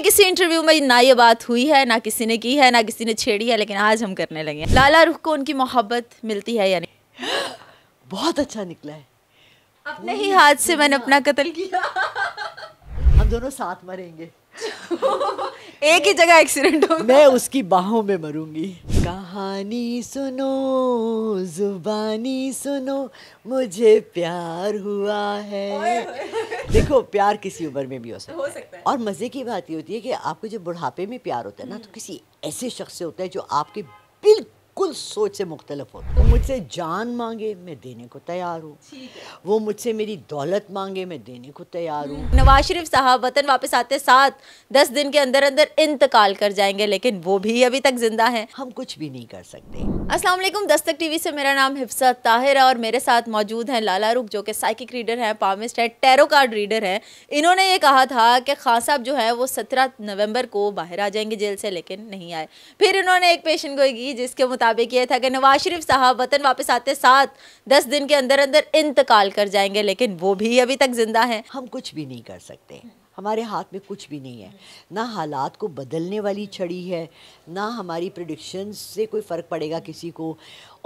पहले किसी इंटरव्यू में ना ये बात हुई है ना किसी ने की है ना किसी ने छेड़ी है लेकिन आज हम करने लगे हैं लाला रुख को उनकी मोहब्बत मिलती है यानी बहुत अच्छा निकला है अपने ही हाथ से मैंने अपना कत्ल किया हम दोनों साथ मरेंगे एक ही जगह एक्सीडेंट हो मैं उसकी बाहों में मरूंगी कहानी सुनो जुबानी सुनो मुझे प्यार हुआ है देखो प्यार किसी उम्र में भी हो सकता, हो सकता है और मज़े की बात ये होती है कि आपको जब बुढ़ापे में प्यार होता है ना तो किसी ऐसे शख्स से होता है जो आपके बिल्कुल बिल्कुल सोच से मुख्तलफ होते वो मुझसे जान मांगे मैं देने को तैयार हूँ वो मुझसे मेरी दौलत मांगे मैं देने को तैयार हूँ हम्म। नवाज शरीफ साहब वतन वापस आते साथ दस दिन के अंदर अंदर इंतकाल कर जाएंगे लेकिन वो भी अभी तक जिंदा है हम कुछ भी नहीं कर सकते अस्सलाम वालेकुम दस्तक टीवी से मेरा नाम हिफसा ताहिर है और मेरे साथ मौजूद हैं लाला रुख जो कि साइकिक रीडर हैं पामिस्ट है टैरो कार्ड रीडर हैं इन्होंने ये कहा था कि खान साहब जो है वो सत्रह नवंबर को बाहर आ जाएंगे जेल से लेकिन नहीं आए फिर इन्होंने एक पेशन गोई की जिसके मुताबिक ये था कि नवाज शरीफ साहब वतन वापस आते साथ दस दिन के अंदर अंदर इंतकाल कर जाएंगे लेकिन वो भी अभी तक ज़िंदा हैं हम कुछ भी नहीं कर सकते हमारे हाथ में कुछ भी नहीं है ना हालात को बदलने वाली छड़ी है ना हमारी प्रडिक्शन से कोई फ़र्क पड़ेगा किसी को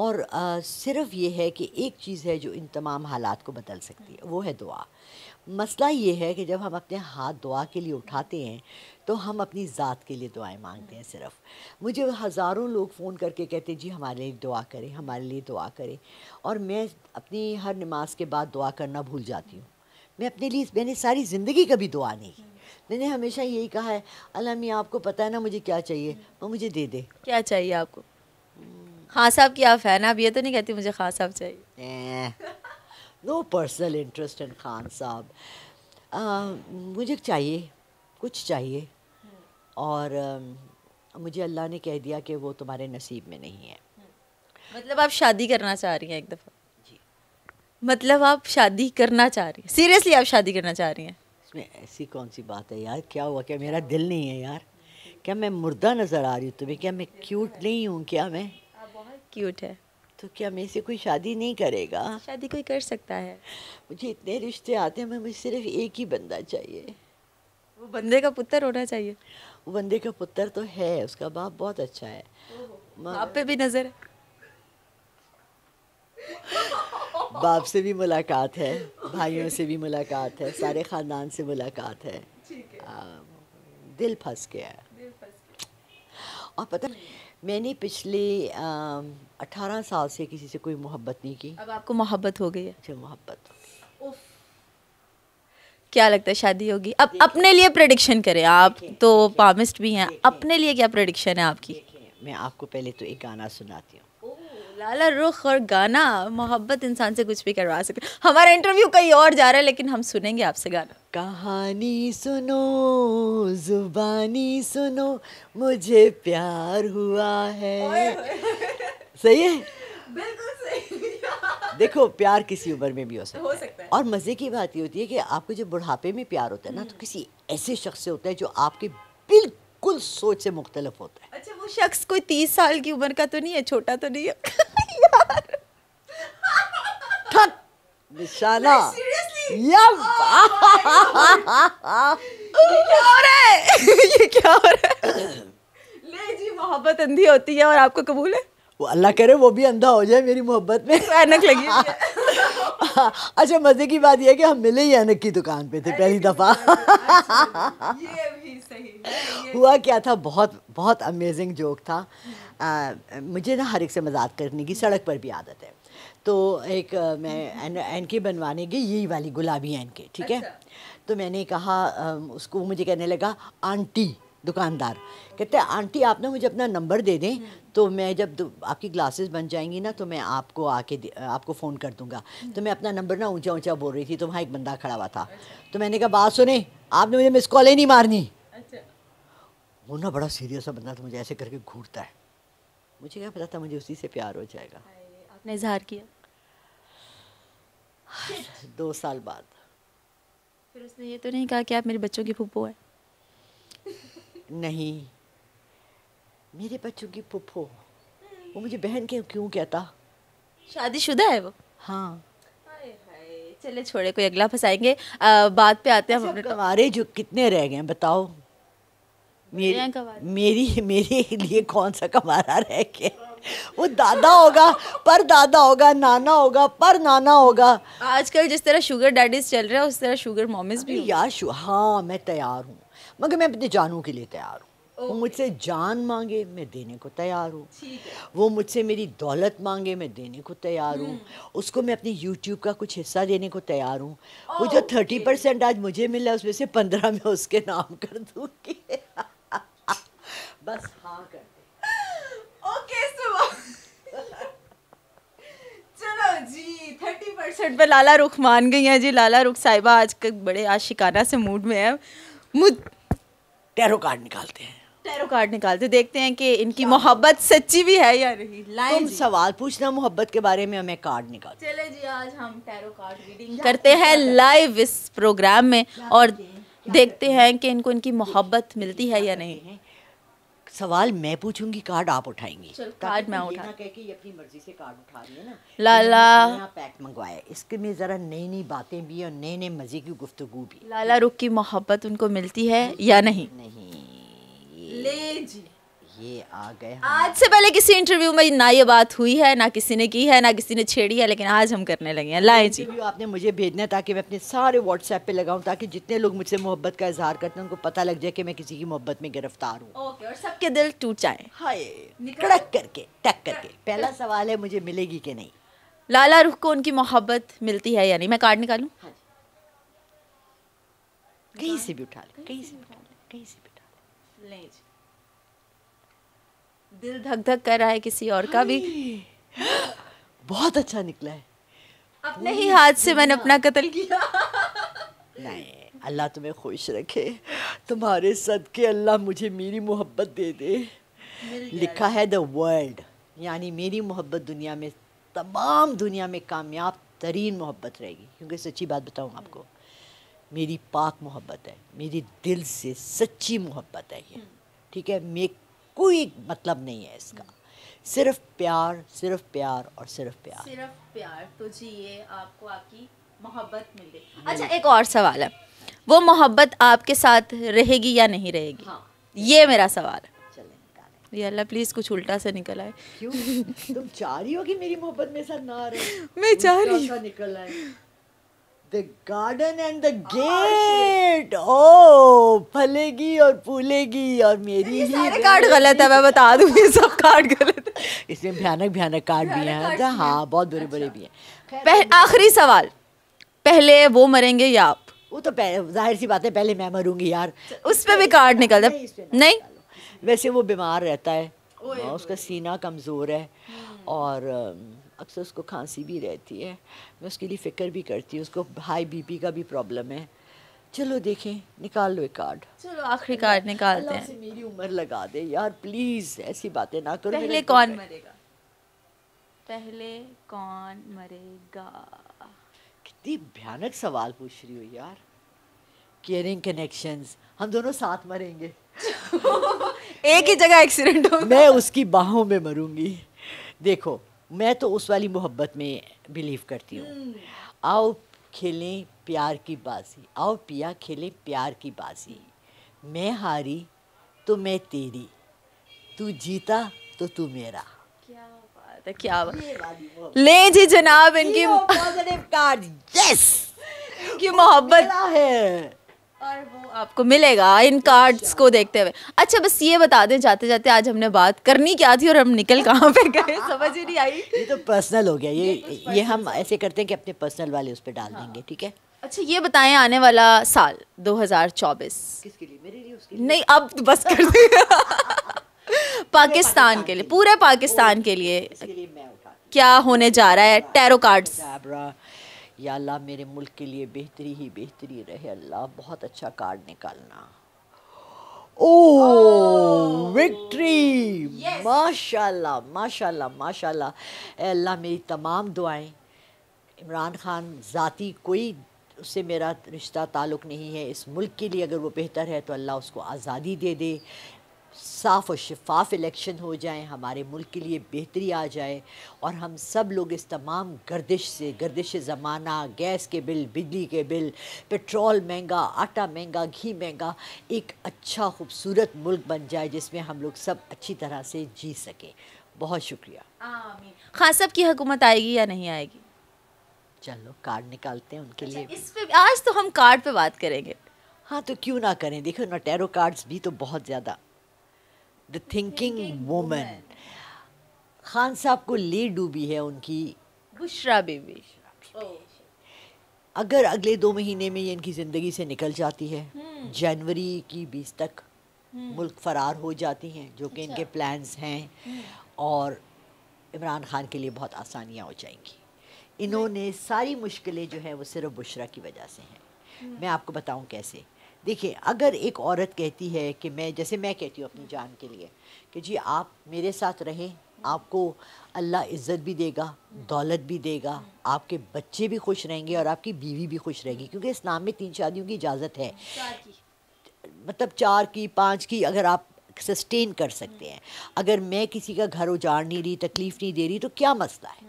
और आ, सिर्फ ये है कि एक चीज़ है जो इन तमाम हालात को बदल सकती है वो है दुआ मसला ये है कि जब हम अपने हाथ दुआ के लिए उठाते हैं तो हम अपनी ज़ात के लिए दुआएं मांगते हैं सिर्फ मुझे हज़ारों लोग फ़ोन करके कहते हैं जी हमारे लिए दुआ करें हमारे लिए दुआ करें और मैं अपनी हर नमाज के बाद दुआ करना भूल जाती हूँ मैं अपने लिए मैंने सारी ज़िंदगी कभी दुआ नहीं की मैंने हमेशा यही कहा है अल्लाह मियाँ आपको पता है ना मुझे क्या चाहिए वो मुझे दे दे क्या चाहिए आपको ख़ास साहब की आप ना आप ये तो नहीं कहती मुझे ख़ास साहब चाहिए no personal interest in Khan sahab मुझे चाहिए कुछ चाहिए और uh, मुझे अल्लाह ने कह दिया कि वो तुम्हारे नसीब में नहीं है मतलब आप शादी करना चाह रही हैं एक दफ़ा मतलब आप शादी करना चाह रही हैं सीरियसली आप शादी करना चाह रही हैं इसमें ऐसी कौन सी बात है यार क्या हुआ क्या मेरा दिल नहीं है यार क्या मैं मुर्दा नज़र आ रही हूँ तुम्हें क्या मैं क्यूट नहीं हूँ क्या मैं क्यूट है तो क्या मेरे से कोई शादी नहीं करेगा शादी कोई कर सकता है मुझे इतने रिश्ते आते हैं मुझे सिर्फ एक ही बंदा चाहिए वो बंदे का पुत्र होना चाहिए वो बंदे का पुत्र तो है उसका बाप बहुत अच्छा है बाप पे भी नज़र है बाप से भी मुलाकात है भाइयों से भी मुलाकात है सारे ख़ानदान से मुलाकात है दिल फंस गया और पता मैंने पिछले अठारह साल से किसी से कोई मोहब्बत नहीं की अब आपको मोहब्बत हो गई है अच्छा मोहब्बत क्या लगता है शादी होगी अब अपने लिए प्रडिक्शन करें आप तो पामिस्ट भी हैं अपने लिए क्या प्रडिक्शन है आपकी मैं आपको पहले तो एक गाना सुनाती हूँ लाला रुख और गाना मोहब्बत इंसान से कुछ भी करवा सकते हमारा इंटरव्यू कहीं और जा रहा है लेकिन हम सुनेंगे आपसे गाना कहानी सुनो जुबानी सुनो मुझे प्यार हुआ है सही है बिल्कुल सही देखो प्यार किसी उम्र में भी हो सकता, हो सकता है और मज़े की बात ये होती है कि आपको जब बुढ़ापे में प्यार होता है ना तो हम्म। किसी ऐसे शख्स से होता है जो आपके बिल्कुल सोच से मुख्तलफ होता है अच्छा वो शख्स कोई तीस साल की उम्र का तो नहीं है छोटा तो नहीं है यार निशाना ये क्या हो रहा है ये क्या हो रहा है ले जी मोहब्बत अंधी होती है और आपको कबूल है वो अल्लाह करे वो भी अंधा हो जाए मेरी मोहब्बत में ऐनक लगी अच्छा मज़े की बात यह है कि हम मिले ही ऐनक की दुकान पे थे पहली दफ़ा अच्छा, ये हुआ क्या था बहुत बहुत अमेजिंग जोक था आ, मुझे ना हर एक से मजाक करने की सड़क पर भी आदत है तो एक मैं एन के बनवाने गई यही वाली गुलाबी एन के ठीक है अच्छा। तो मैंने कहा उसको मुझे कहने लगा आंटी दुकानदार कहते हैं आंटी आप ना मुझे अपना नंबर दे दें हम्म। तो मैं जब आपकी ग्लासेस बन जाएंगी ना तो मैं आपको आके आपको फ़ोन कर दूंगा हम्म। तो मैं अपना नंबर ना ऊंचा ऊंचा बोल रही थी तो वहाँ एक बंदा खड़ा हुआ था अच्छा। तो मैंने कहा बात सुने आपने मुझे मिस कॉल ही नहीं मारनी वो ना बड़ा सीरियस सा बंदा था मुझे ऐसे करके घूरता है मुझे क्या पता था मुझे उसी से प्यार हो जाएगा आपने इजहार किया दो साल बाद फिर उसने ये तो नहीं कहा कि आप मेरे बच्चों की फूफो है नहीं मेरे बच्चों की फूफो वो मुझे बहन के क्यों कहता शादीशुदा है वो हाँ चले छोड़े कोई अगला फंसाएंगे बात पे आते हैं हमारे अच्छा, जो कितने रह गए हैं बताओ मेरी मेरी मेरे लिए कौन सा कमारा रह गया वो दादा होगा पर दादा होगा नाना होगा पर नाना होगा आजकल जिस तरह शुगर डैडीज चल रहे हैं उस तरह शुगर मॉमिस भी यार हाँ मैं तैयार हूँ मगर मैं अपने जानों के लिए तैयार हूँ वो मुझसे जान मांगे मैं देने को तैयार हूँ वो मुझसे मेरी दौलत मांगे मैं देने को तैयार हूँ हम्म। उसको मैं अपनी यूट्यूब का कुछ हिस्सा देने को तैयार हूँ वो जो थर्टी परसेंट आज मुझे मिला उसमें से पंद्रह मैं उसके नाम कर दूँगी बस हाँ कर ओके सुबह चलो जी थर्टी परसेंट पर लाला रुख मान गई हैं जी लाला रुख साहिबा आज कल बड़े आशिकाना से मूड में है मुझ टैरो कार्ड निकालते हैं टैरो कार्ड निकालते देखते हैं कि इनकी मोहब्बत सच्ची भी है या नहीं लाइन सवाल पूछना मोहब्बत के बारे में हमें कार्ड निकाल चले जी आज हम टैरो कार्ड रीडिंग करते हैं लाइव इस प्रोग्राम में और देखते हैं कि इनको इनकी मोहब्बत मिलती है या नहीं सवाल मैं पूछूंगी कार्ड आप उठाएंगी कार्ड मैं उठा कह के ये अपनी मर्जी से कार्ड उठा रही है ना लाला पैक मंगवाया इसके में ज़रा नई नई बातें भी और नए नए मज़े की गुफ्तु भी लाला रुख की मोहब्बत उनको मिलती है या नहीं नहीं ले जी ये आ गए आज से पहले किसी इंटरव्यू में ना ये बात हुई है ना किसी ने की है ना किसी ने छेड़ी है लेकिन आज हम करने लगे हैं लाए जी आपने मुझे भेजना है ताकि मैं अपने सारे व्हाट्सएप पे लगाऊं ताकि जितने लोग मुझसे मोहब्बत का इजहार करते हैं उनको पता लग जाए कि मैं किसी की मोहब्बत में गिरफ्तार हूँ सबके दिल टूट जाए कड़क करके टक करके पहला सवाल है मुझे मिलेगी कि नहीं लाला रुख को उनकी मोहब्बत मिलती है यानी मैं कार्ड निकालू हाँ कहीं से भी उठा ले कहीं से भी उठा ले कहीं से भी उठा ले दिल धक धक कर रहा है किसी और का भी बहुत अच्छा निकला है अपने ही हाथ से मैंने अपना कत्ल किया नहीं अल्लाह तुम्हें खुश रखे तुम्हारे सदके अल्लाह मुझे मेरी मोहब्बत दे दे लिखा है द वर्ल्ड यानी मेरी मोहब्बत दुनिया में तमाम दुनिया में कामयाब तरीन मोहब्बत रहेगी क्योंकि सच्ची बात बताऊँ आपको मेरी पाक मोहब्बत है मेरी दिल से सच्ची मोहब्बत है ये हम्म। ठीक है मेक कोई मतलब नहीं है इसका सिर्फ प्यार सिर्फ प्यार और सिर्फ प्यार सिर्फ प्यार तो जी ये आपको आपकी मोहब्बत मिल गई अच्छा एक और सवाल है वो मोहब्बत आपके साथ रहेगी या नहीं रहेगी हाँ। ये मेरा सवाल है ये अल्लाह प्लीज़ कुछ उल्टा से निकल आए क्यों तुम चाह रही हो कि मेरी मोहब्बत मेरे साथ ना रहे मैं चाह रही हूँ निकल आए the garden and the gate oh फलेगी और फूलेगी और मेरी ही सारे कार्ड गलत है मैं बता दूँ ये सब कार्ड गलत है इसमें भयानक भयानक कार्ड भी हैं हाँ बहुत बुरे बुरे अच्छा। भी हैं आखिरी सवाल पहले वो मरेंगे या आप वो तो जाहिर सी बात है पहले मैं मरूंगी यार उस पर भी कार्ड निकल है नहीं वैसे वो बीमार रहता है हाँ, उसका सीना कमज़ोर है हम्म। और अक्सर उसको खांसी भी रहती है मैं उसके लिए फ़िक्र भी करती हूँ उसको हाई बीपी का भी प्रॉब्लम है चलो देखें निकाल लो एक कार्ड चलो आखिरी कार्ड निकालते हैं मेरी उम्र लगा दे यार प्लीज़ ऐसी बातें ना करो पहले कौन मरेगा पहले कौन मरेगा कितनी भयानक सवाल पूछ रही हो यार केयरिंग कनेक्शंस हम दोनों साथ मरेंगे एक ही जगह एक्सीडेंट हो मैं उसकी बाहों में मरूंगी देखो मैं तो उस वाली मोहब्बत में बिलीव करती हूँ हम्म। आओ खेलें प्यार की बाजी आओ पिया खेलें प्यार की बाजी मैं हारी तो मैं तेरी तू जीता तो तू मेरा क्या बात है क्या बात ले जी जनाब इनकी पॉजिटिव कार्ड यस इनकी मोहब्बत है और वो आपको मिलेगा इन कार्ड्स को देखते हुए अच्छा बस ये बता दें जाते जाते आज हमने बात करनी क्या थी और हम निकल कहाँ पे गए समझ ही नहीं आई ये तो पर्सनल हो गया ये ये, तो हम ऐसे करते हैं कि अपने पर्सनल वाले उस पर डाल हाँ। देंगे ठीक है अच्छा ये बताएं आने वाला साल 2024 किसके लिए मेरे लिए उसके लिए नहीं अब तो बस कर दी पाकिस्तान के लिए पूरे पाकिस्तान के लिए क्या होने जा रहा है टैरो कार्ड्स या अल्लाह मेरे मुल्क के लिए बेहतरी ही बेहतरी रहे अल्लाह बहुत अच्छा कार्ड निकालना ओ विक्ट्री oh. माशाल्लाह माशाल्लाह माशाल्लाह अल्लाह मेरी तमाम दुआएं इमरान खान ज़ाती कोई उससे मेरा रिश्ता ताल्लुक़ नहीं है इस मुल्क के लिए अगर वो बेहतर है तो अल्लाह उसको आज़ादी दे दे साफ़ और शफाफ इलेक्शन हो जाएं हमारे मुल्क के लिए बेहतरी आ जाए और हम सब लोग इस तमाम गर्दिश से गर्दिश ज़माना गैस के बिल बिजली के बिल पेट्रोल महंगा आटा महंगा घी महंगा एक अच्छा खूबसूरत मुल्क बन जाए जिसमें हम लोग सब अच्छी तरह से जी सकें बहुत शुक्रिया खास सब की हुकूमत आएगी या नहीं आएगी चलो कार्ड निकालते हैं उनके अच्छा, लिए इस पे आज तो हम कार्ड पे बात करेंगे हाँ तो क्यों ना करें देखो ना टैरो कार्ड्स भी तो बहुत ज़्यादा द थिंकिंग वूमेन खान साहब को ले डूबी है उनकी बुशरा बेबी अगर अगले दो महीने में ये इनकी ज़िंदगी से निकल जाती है हम्म। जनवरी की बीस तक हम्म। मुल्क फरार हो जाती हैं जो कि इनके प्लान्स अच्छा। हैं हम्म। और इमरान खान के लिए बहुत आसानियाँ हो जाएंगी इन्होंने सारी मुश्किलें जो हैं वो सिर्फ बुशरा की वजह से हैं मैं आपको बताऊं कैसे देखिए अगर एक औरत कहती है कि मैं जैसे मैं कहती हूँ अपनी जान के लिए कि जी आप मेरे साथ रहें आपको अल्लाह इज़्ज़त भी देगा दौलत भी देगा आपके बच्चे भी खुश रहेंगे और आपकी बीवी भी खुश रहेगी क्योंकि इस्लाम में तीन शादियों की इजाज़त है मतलब चार की पाँच की अगर आप सस्टेन कर सकते हैं अगर मैं किसी का घर उजाड़ नहीं रही तकलीफ़ नहीं दे रही तो क्या मसला है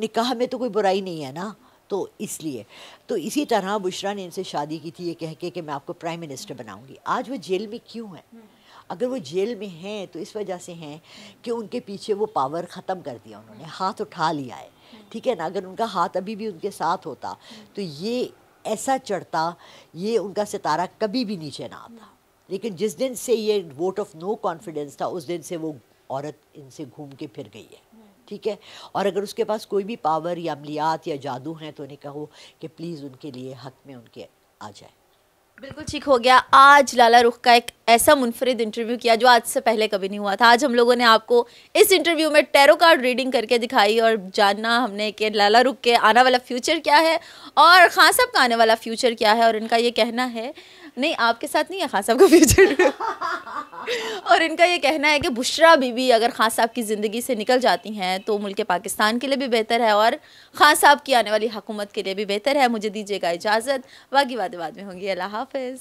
निकाह में तो कोई बुराई नहीं है ना तो इसलिए तो इसी तरह बुशरा ने इनसे शादी की थी ये कह के कि मैं आपको प्राइम मिनिस्टर बनाऊंगी आज वो जेल में क्यों है हम्म। अगर वो जेल में हैं तो इस वजह से हैं कि उनके पीछे वो पावर ख़त्म कर दिया उन्होंने हम्म। हाथ उठा लिया है हम्म। ठीक है ना अगर उनका हाथ अभी भी उनके साथ होता तो ये ऐसा चढ़ता ये उनका सितारा कभी भी नीचे ना आता लेकिन जिस दिन से ये वोट ऑफ नो कॉन्फिडेंस था उस दिन से वो औरत इनसे घूम के फिर गई है ठीक है और अगर उसके पास कोई भी पावर या अमलियात या जादू हैं तो उन्हें कहो कि प्लीज़ उनके लिए हक में उनके आ जाए बिल्कुल ठीक हो गया आज लाला रुख का एक ऐसा मुनफरद इंटरव्यू किया जो आज से पहले कभी नहीं हुआ था आज हम लोगों ने आपको इस इंटरव्यू में टैरो कार्ड रीडिंग करके दिखाई और जानना हमने कि लाला रुख के आने वाला फ्यूचर क्या है और खान साहब का आने वाला फ्यूचर क्या है और इनका ये कहना है नहीं आपके साथ नहीं है खास साहब का फ्यूचर और इनका ये कहना है कि बुशरा बीबी अगर खास साहब की ज़िंदगी से निकल जाती हैं तो मुल्क पाकिस्तान के लिए भी बेहतर है और खास साहब की आने वाली हुकूमत के लिए भी बेहतर है मुझे दीजिएगा इजाज़त बाकी वाद बाद में होंगी अल्लाह हाफिज़